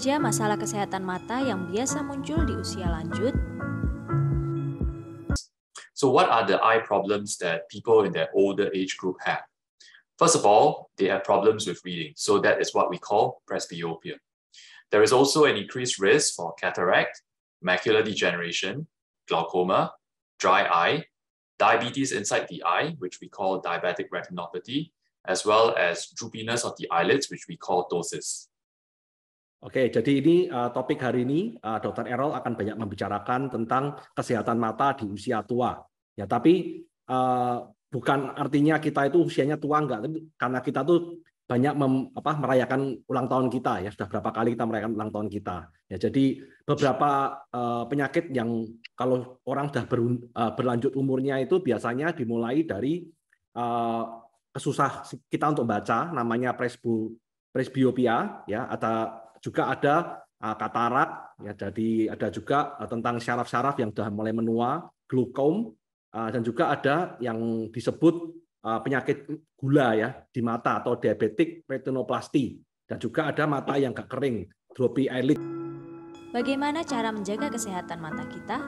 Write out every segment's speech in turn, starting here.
saja masalah kesehatan mata yang biasa muncul di usia lanjut? So what are the eye problems that people in their older age group have? First of all, they have problems with reading. So that is what we call presbyopia. There is also an increased risk for cataract, macular degeneration, glaucoma, dry eye, diabetes inside the eye, which we call diabetic retinopathy, as well as droopiness of the eyelids, which we call ptosis. Oke, jadi ini uh, topik hari ini uh, Dokter Errol akan banyak membicarakan tentang kesehatan mata di usia tua. Ya, tapi uh, bukan artinya kita itu usianya tua enggak, tapi karena kita tuh banyak mem, apa, merayakan ulang tahun kita ya sudah berapa kali kita merayakan ulang tahun kita ya jadi beberapa uh, penyakit yang kalau orang sudah ber, uh, berlanjut umurnya itu biasanya dimulai dari uh, kesusah kita untuk baca namanya presbu presbiopia ya atau juga ada e, katarak, ya jadi ada juga e, tentang syaraf-syaraf yang sudah mulai menua, glukom e, dan juga ada yang disebut penyakit gula ya di mata atau diabetik retinoplasti, dan juga ada mata yang gak kering, droopy eyelid. Bagaimana cara menjaga kesehatan mata kita?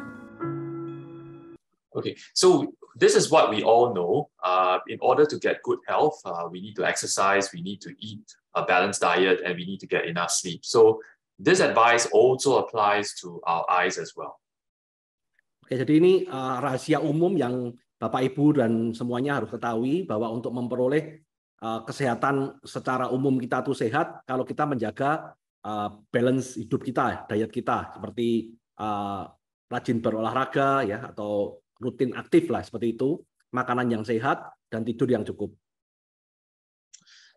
Okay, so this is what we all know. Uh, in order to get good health, uh, we need to exercise, we need to eat a balanced diet, and we need to get enough sleep. So this advice also applies to our eyes as well. Oke, jadi ini uh, rahasia umum yang Bapak Ibu dan semuanya harus ketahui bahwa untuk memperoleh uh, kesehatan secara umum kita tuh sehat kalau kita menjaga uh, balance hidup kita, diet kita seperti uh, rajin berolahraga ya atau rutin aktif lah seperti itu, makanan yang sehat dan tidur yang cukup.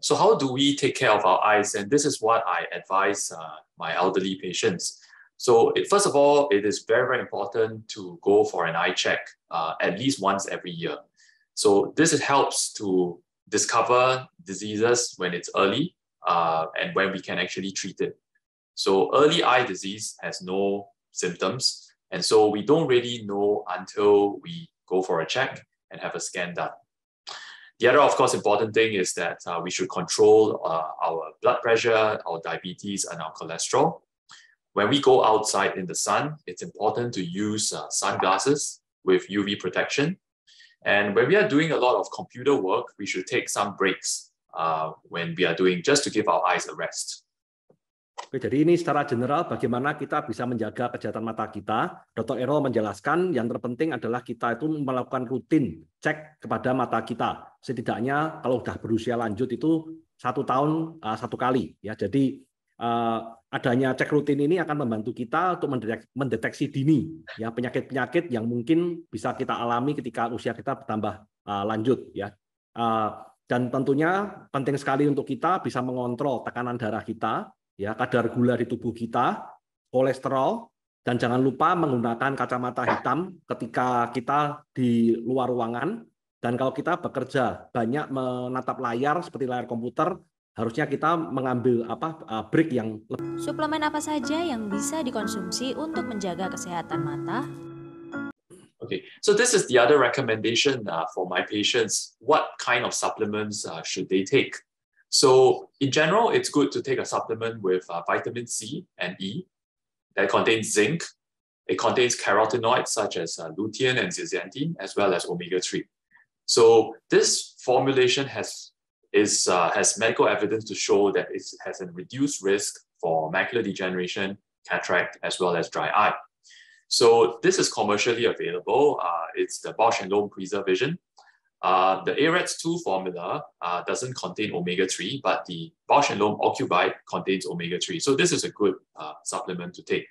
So how do we take care of our eyes? And this is what I advise uh, my elderly patients. So it, first of all, it is very very important to go for an eye check uh, at least once every year. So this helps to discover diseases when it's early uh, and when we can actually treat it. So early eye disease has no symptoms. And so we don't really know until we go for a check and have a scan done. The other, of course, important thing is that uh, we should control uh, our blood pressure, our diabetes, and our cholesterol. When we go outside in the sun, it's important to use uh, sunglasses with UV protection. And when we are doing a lot of computer work, we should take some breaks uh, when we are doing just to give our eyes a rest. Oke, jadi ini secara general bagaimana kita bisa menjaga kejahatan mata kita. Dr. Errol menjelaskan yang terpenting adalah kita itu melakukan rutin cek kepada mata kita. Setidaknya kalau sudah berusia lanjut itu satu tahun eh, satu kali. ya. Jadi eh, adanya cek rutin ini akan membantu kita untuk mendeteksi dini ya penyakit-penyakit yang mungkin bisa kita alami ketika usia kita bertambah eh, lanjut. ya. Dan tentunya penting sekali untuk kita bisa mengontrol tekanan darah kita ya kadar gula di tubuh kita, kolesterol, dan jangan lupa menggunakan kacamata hitam ketika kita di luar ruangan. Dan kalau kita bekerja banyak menatap layar seperti layar komputer, harusnya kita mengambil apa eh, break yang lebih. Suplemen apa saja yang bisa dikonsumsi untuk menjaga kesehatan mata? Okay, so this is the other recommendation uh, for my patients. What kind of supplements uh, should they take? So in general, it's good to take a supplement with uh, vitamin C and E that contains zinc. It contains carotenoids such as uh, lutein and zeaxanthin, as well as omega-3. So this formulation has, is, uh, has medical evidence to show that it has a reduced risk for macular degeneration, cataract, as well as dry eye. So this is commercially available. Uh, it's the Bosch and Lompreza Vision. Uh, the areds 2 formula uh, doesn't contain omega-3, but the Bausch and Lomb Occubite contains omega-3. So this is a good uh, supplement to take.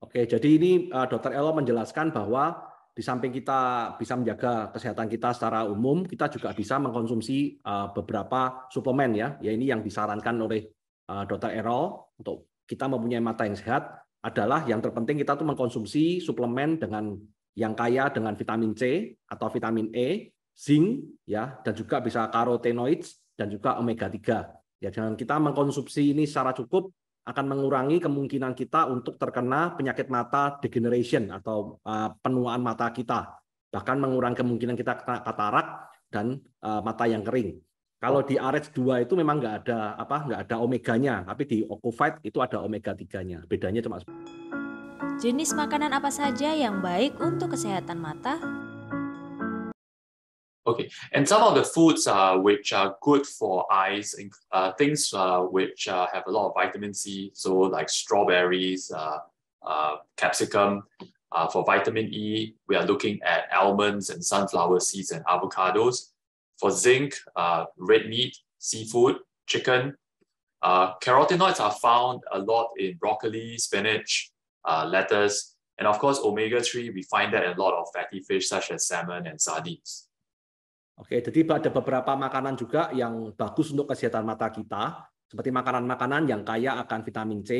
Oke, jadi ini uh, Dr. Elo menjelaskan bahwa di samping kita bisa menjaga kesehatan kita secara umum, kita juga bisa mengkonsumsi uh, beberapa suplemen ya. Ya ini yang disarankan oleh uh, Dr. untuk kita mempunyai mata yang sehat adalah yang terpenting kita tuh mengkonsumsi suplemen dengan yang kaya dengan vitamin C atau vitamin E, zinc ya dan juga bisa karotenoids dan juga omega 3. Ya dengan kita mengkonsumsi ini secara cukup akan mengurangi kemungkinan kita untuk terkena penyakit mata degeneration atau eh, penuaan mata kita, bahkan mengurangi kemungkinan kita kena katarak dan eh, mata yang kering. Kalau di Ares 2 itu memang nggak ada apa nggak ada omeganya, tapi di Ocuvite itu ada omega 3-nya. Bedanya cuma Jenis makanan apa saja yang baik untuk kesehatan mata? Okay, and some of the foods uh, which are good for eyes, uh, things uh, which uh, have a lot of vitamin C, so like strawberries, uh, uh, capsicum. Uh, for vitamin E, we are looking at almonds and sunflower seeds and avocados. For zinc, red meat, seafood, chicken. carotenoids are found a lot in broccoli, spinach, uh, lettuce. And of course, omega-3, we find that in a lot of fatty fish such as salmon and sardines. Oke, jadi ada beberapa makanan juga yang bagus untuk kesehatan mata kita, seperti makanan-makanan yang kaya akan vitamin C,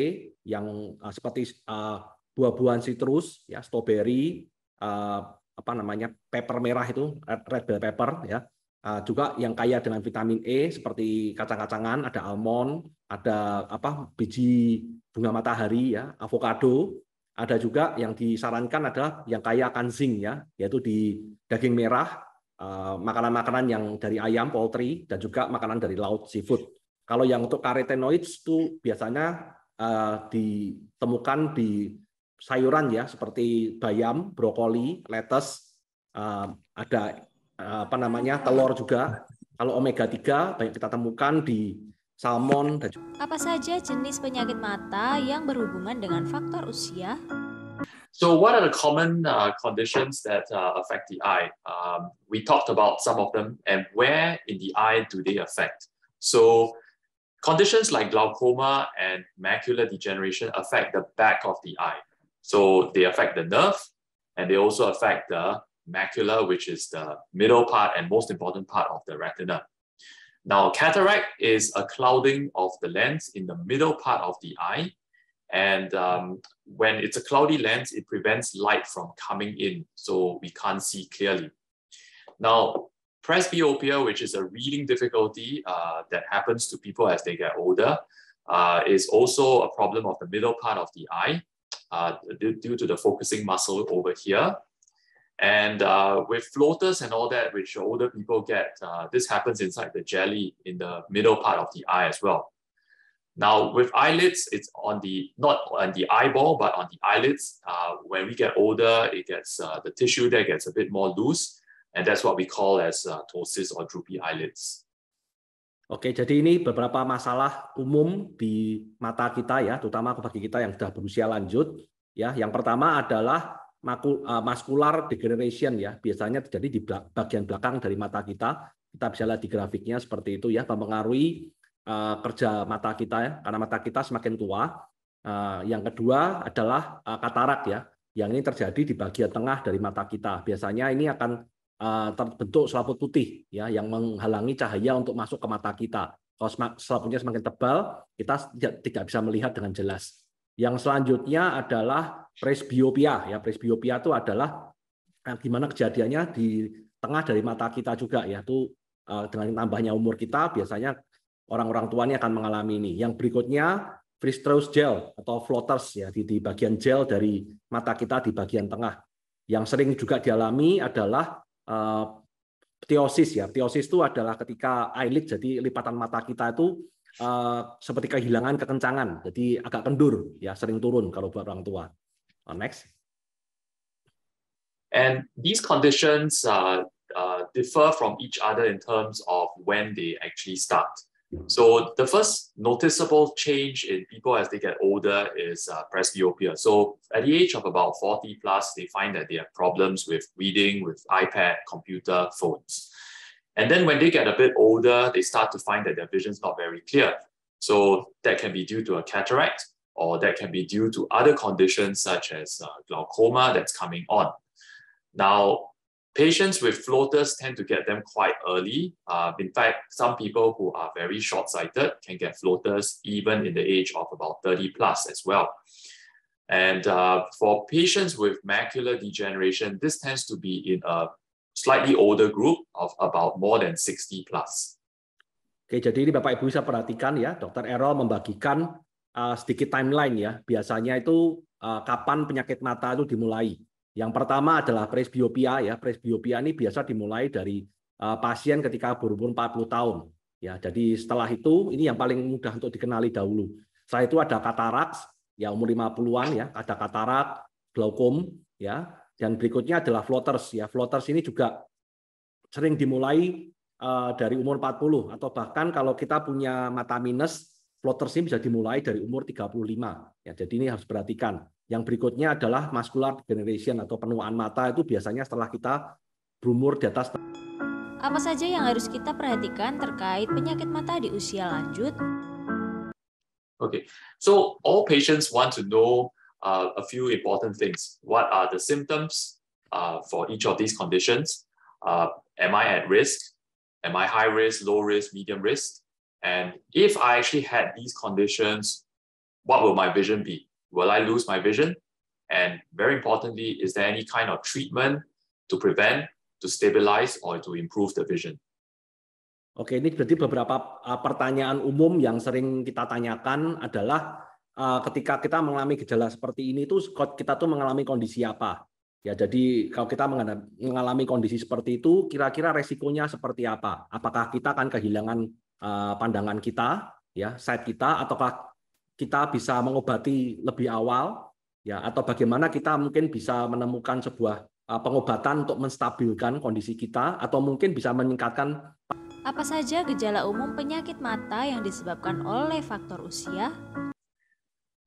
yang uh, seperti uh, buah-buahan citrus, ya, strawberry, uh, apa namanya, pepper merah itu, red, red bell pepper, ya. Uh, juga yang kaya dengan vitamin E seperti kacang-kacangan, ada almond, ada apa biji bunga matahari ya, avocado, ada juga yang disarankan adalah yang kaya akan zinc ya, yaitu di daging merah, eh, makanan-makanan yang dari ayam, poultry, dan juga makanan dari laut, seafood. Kalau yang untuk karotenoid itu biasanya eh, ditemukan di sayuran ya, seperti bayam, brokoli, lettuce, eh, ada apa namanya telur juga. Kalau omega 3 banyak kita temukan di salmon dan apa saja jenis penyakit mata yang berhubungan dengan faktor usia? So what are the common uh, conditions that uh, affect the eye? Um, we talked about some of them and where in the eye do they affect? So conditions like glaucoma and macular degeneration affect the back of the eye. So they affect the nerve and they also affect the macula, which is the middle part and most important part of the retina. Now, cataract is a clouding of the lens in the middle part of the eye. And um, when it's a cloudy lens, it prevents light from coming in, so we can't see clearly. Now, presbyopia, which is a reading difficulty uh, that happens to people as they get older, uh, is also a problem of the middle part of the eye uh, due to the focusing muscle over here. And uh, with floaters and all that, which older people get, uh, this happens inside the jelly in the middle part of the eye as well. Now with eyelids, it's on the, not on the eyeball, but on the eyelids. Uh, when we get older, it gets, uh, the tissue there gets a bit more loose. And that's what we call as uh, ptosis or droopy eyelids. Oke, jadi ini beberapa masalah umum di mata kita ya, terutama bagi kita yang sudah berusia lanjut. Ya, yang pertama adalah Eh, maskular degeneration ya biasanya terjadi di bagian belakang dari mata kita kita bisa lihat di grafiknya seperti itu ya mempengaruhi eh, kerja mata kita ya karena mata kita semakin tua eh, yang kedua adalah katarak ya yang ini terjadi di bagian tengah dari mata kita biasanya ini akan terbentuk selaput putih ya yang menghalangi cahaya untuk masuk ke mata kita kalau selaputnya semakin tebal kita tidak bisa melihat dengan jelas yang selanjutnya adalah presbiopia. Ya, presbiopia itu adalah eh, gimana kejadiannya di tengah dari mata kita juga, yaitu eh, dengan tambahnya umur kita biasanya orang-orang tuanya akan mengalami ini. Yang berikutnya Fristrous gel atau floaters ya di, di bagian gel dari mata kita di bagian tengah. Yang sering juga dialami adalah uh, eh, ptiosis ya. Ptiosis itu adalah ketika eyelid jadi lipatan mata kita itu Eh, seperti kehilangan kekencangan, jadi agak kendur, ya sering turun kalau buat orang tua. Uh, next. And these conditions uh, uh, differ from each other in terms of when they actually start. So the first noticeable change in people as they get older is uh, presbyopia. So at the age of about 40 plus, they find that they have problems with reading, with iPad, computer, phones. And then when they get a bit older, they start to find that their vision's not very clear. So that can be due to a cataract, or that can be due to other conditions such as uh, glaucoma that's coming on. Now, patients with floaters tend to get them quite early. Uh, in fact, some people who are very short sighted can get floaters even in the age of about 30 plus as well. And uh, for patients with macular degeneration, this tends to be in a slightly older group of about more than 60 plus. Oke, jadi ini Bapak Ibu bisa perhatikan ya, Dokter Errol membagikan uh, sedikit timeline ya. Biasanya itu uh, kapan penyakit mata itu dimulai. Yang pertama adalah presbiopia ya. Presbiopia ini biasa dimulai dari uh, pasien ketika berumur 40 tahun. Ya, jadi setelah itu ini yang paling mudah untuk dikenali dahulu. Setelah itu ada katarak ya umur 50-an ya, ada katarak, glaukom ya, dan berikutnya adalah floaters ya. Floaters ini juga sering dimulai eh, dari umur 40 atau bahkan kalau kita punya mata minus floaters ini bisa dimulai dari umur 35. Ya, jadi ini harus perhatikan. Yang berikutnya adalah muscular degeneration atau penuaan mata itu biasanya setelah kita berumur di atas apa saja yang harus kita perhatikan terkait penyakit mata di usia lanjut? Okay, so all patients want to know uh, a few important things. What are the symptoms uh, for each of these conditions? Uh, am I at risk? Am I high risk, low risk, medium risk? And if I actually had these conditions, what will my vision be? Will I lose my vision? And very importantly, is there any kind of treatment to prevent, to stabilize, or to improve the vision? Oke, ini berarti beberapa uh, pertanyaan umum yang sering kita tanyakan adalah Eh, ketika kita mengalami gejala seperti ini itu kita tuh mengalami kondisi apa ya jadi kalau kita mengalami kondisi seperti itu kira-kira resikonya seperti apa apakah kita akan kehilangan eh, pandangan kita ya sight kita ataukah kita bisa mengobati lebih awal ya atau bagaimana kita mungkin bisa menemukan sebuah eh, pengobatan untuk menstabilkan kondisi kita atau mungkin bisa meningkatkan apa saja gejala umum penyakit mata yang disebabkan oleh faktor usia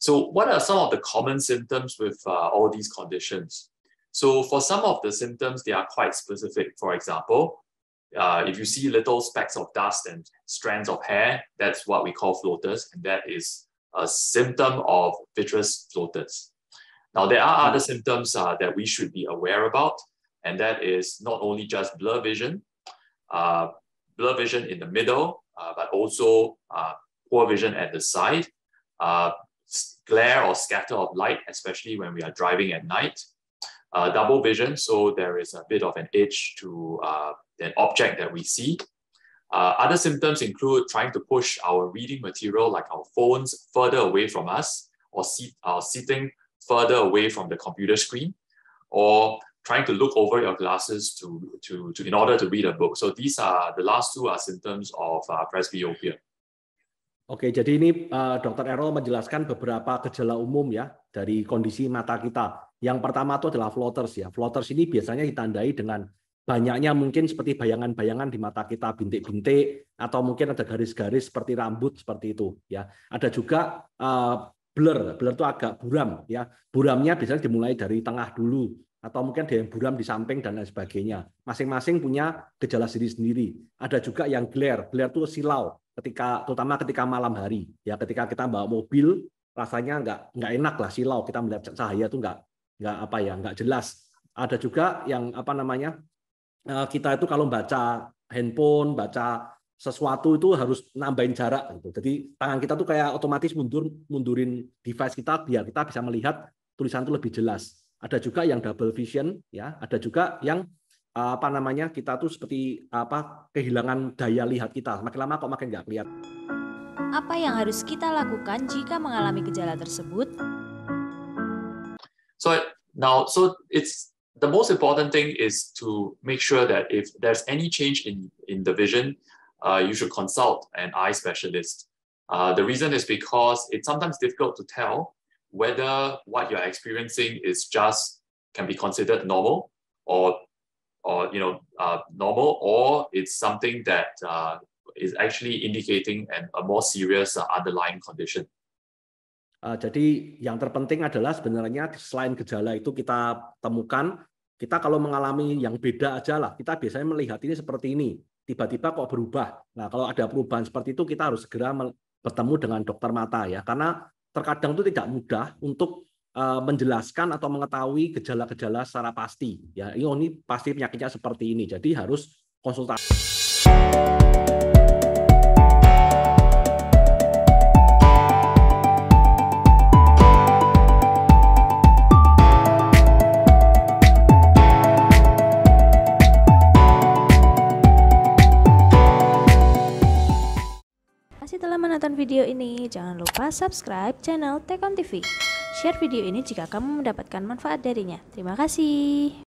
So what are some of the common symptoms with uh, all these conditions? So for some of the symptoms, they are quite specific. For example, uh, if you see little specks of dust and strands of hair, that's what we call floaters, and that is a symptom of vitreous floaters. Now, there are other symptoms uh, that we should be aware about, and that is not only just blur vision, uh, blur vision in the middle, uh, but also uh, poor vision at the side, uh, glare or scatter of light, especially when we are driving at night. Uh, double vision, so there is a bit of an edge to uh, an object that we see. Uh, other symptoms include trying to push our reading material, like our phones, further away from us, or seat, uh, sitting further away from the computer screen, or trying to look over your glasses to, to, to in order to read a book. So these are the last two are symptoms of uh, presbyopia. Oke, jadi ini uh, eh, Dr. Errol menjelaskan beberapa gejala umum ya dari kondisi mata kita. Yang pertama itu adalah floaters ya. Floaters ini biasanya ditandai dengan banyaknya mungkin seperti bayangan-bayangan di mata kita, bintik-bintik atau mungkin ada garis-garis seperti rambut seperti itu ya. Ada juga uh, blur, blur itu agak buram ya. Buramnya biasanya dimulai dari tengah dulu atau mungkin ada yang buram di samping dan lain sebagainya. Masing-masing punya gejala sendiri-sendiri. Ada juga yang glare, glare itu silau ketika terutama ketika malam hari ya ketika kita bawa mobil rasanya nggak nggak enak lah silau kita melihat cahaya itu nggak nggak apa ya nggak jelas ada juga yang apa namanya eh, kita itu kalau baca handphone baca sesuatu itu harus nambahin jarak gitu jadi tangan kita tuh kayak otomatis mundur mundurin device kita biar kita bisa melihat tulisan itu lebih jelas ada juga yang double vision ya ada juga yang apa namanya kita tuh seperti apa kehilangan daya lihat kita makin lama kok makin nggak lihat Apa yang harus kita lakukan jika mengalami gejala tersebut? So now, so it's the most important thing is to make sure that if there's any change in in the vision, uh, you should consult an eye specialist. Uh, the reason is because it's sometimes difficult to tell whether what you're experiencing is just can be considered normal or or you know uh, normal, or it's something that uh, is actually indicating an, a more serious uh, underlying condition. Uh, jadi yang terpenting adalah sebenarnya selain gejala itu kita temukan, kita kalau mengalami yang beda aja lah, kita biasanya melihat ini seperti ini, tiba-tiba kok berubah. Nah kalau ada perubahan seperti itu kita harus segera bertemu dengan dokter mata ya, karena terkadang itu tidak mudah untuk Eh, menjelaskan atau mengetahui gejala-gejala secara pasti. Ya, ini pasti penyakitnya seperti ini. Jadi harus konsultasi. telah menonton video ini, jangan lupa subscribe channel Tekon TV. Share video ini jika kamu mendapatkan manfaat darinya. Terima kasih.